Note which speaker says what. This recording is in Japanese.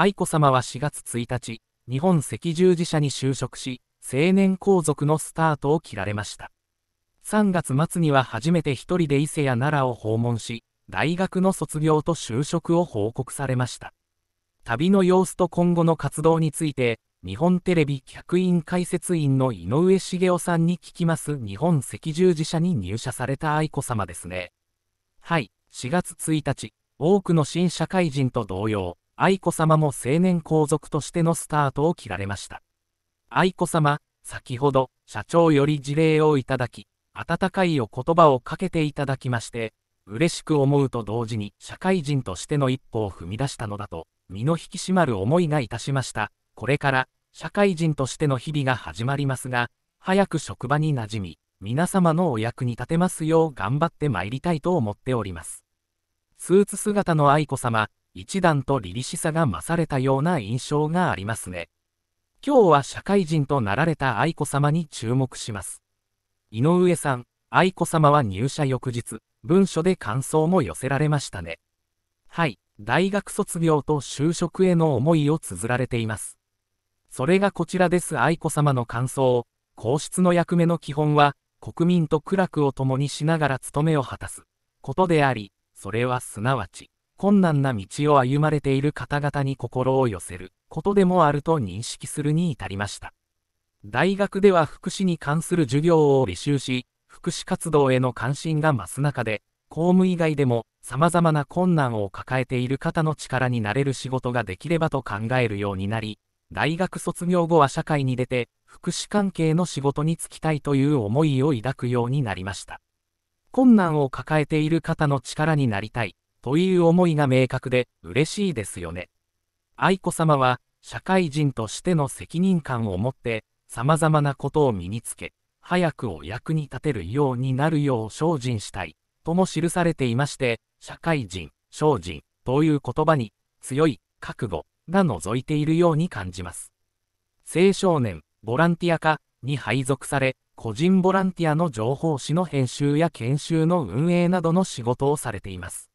Speaker 1: 愛子さまは4月1日、日本赤十字社に就職し、成年皇族のスタートを切られました。3月末には初めて一人で伊勢や奈良を訪問し、大学の卒業と就職を報告されました。旅の様子と今後の活動について、日本テレビ客員解説員の井上茂雄さんに聞きます日本赤十字社に入社された愛子さまですね。はい、4月1日、多くの新社会人と同様、愛子さまも成年皇族としてのスタートを切られました。愛子さま、先ほど、社長より事例をいただき、温かいお言葉をかけていただきまして、嬉しく思うと同時に社会人としての一歩を踏み出したのだと、身の引き締まる思いがいたしました。これから、社会人としての日々が始まりますが、早く職場に馴染み、皆様のお役に立てますよう頑張ってまいりたいと思っております。スーツ姿の愛子さま、一段と凛々しさが増されたような印象がありますね。今日は社会人となられた愛子さまに注目します。井上さん、愛子さまは入社翌日、文書で感想も寄せられましたね。はい、大学卒業と就職への思いを綴られています。それがこちらです。愛子さまの感想、皇室の役目の基本は、国民と苦楽を共にしながら務めを果たすことであり、それはすなわち、困難な道を歩まれている方々に心を寄せることでもあると認識するに至りました。大学では福祉に関する授業を履修し、福祉活動への関心が増す中で、公務以外でも様々な困難を抱えている方の力になれる仕事ができればと考えるようになり、大学卒業後は社会に出て、福祉関係の仕事に就きたいという思いを抱くようになりました。困難を抱えている方の力になりたい。という思いが明確で嬉しいですよね。愛子さまは、社会人としての責任感を持って、様々なことを身につけ、早くお役に立てるようになるよう精進したい、とも記されていまして、社会人、精進という言葉に、強い、覚悟が覗いているように感じます。青少年、ボランティア課に配属され、個人ボランティアの情報誌の編集や研修の運営などの仕事をされています。